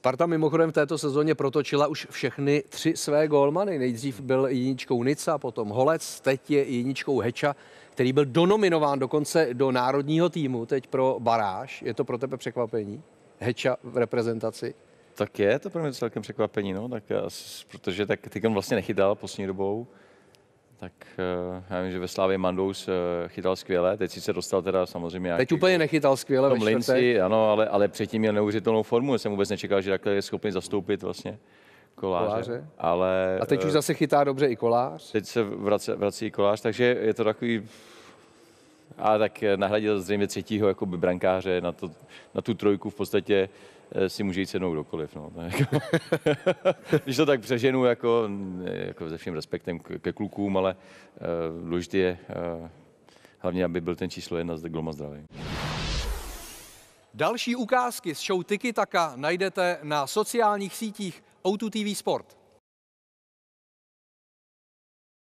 Sparta mimochodem v této sezóně protočila už všechny tři své gólmany. Nejdřív byl jiničkou Nica, potom Holec, teď je jiničkou Heča, který byl donominován dokonce do národního týmu teď pro baráž. Je to pro tebe překvapení? Heča v reprezentaci? Tak je to pro mě celkem překvapení, no, tak, protože tak, teď on vlastně nechytal poslední dobou tak eh, já vím, že ve Slávě Mandous eh, chytal skvěle, teď sice dostal teda samozřejmě... Teď úplně nechytal skvěle ve Linci, ano, ale, ale předtím měl neuvěřitelnou formu, já jsem vůbec nečekal, že takhle je schopný zastoupit vlastně koláře. koláře. Ale, a teď už eh, zase chytá dobře i kolář? Teď se vrací, vrací i kolář, takže je to takový a tak eh, nahradil zřejmě třetího jako by brankáře na, to, na tu trojku v podstatě eh, si může jít sednout kdokoliv. No. Když to tak přeženu, jako, eh, jako se vším respektem ke klukům, ale uh, důležité je uh, hlavně, aby byl ten číslo jedna z Gloma zdravý. Další ukázky z show Tiki Taka najdete na sociálních sítích O2 TV Sport.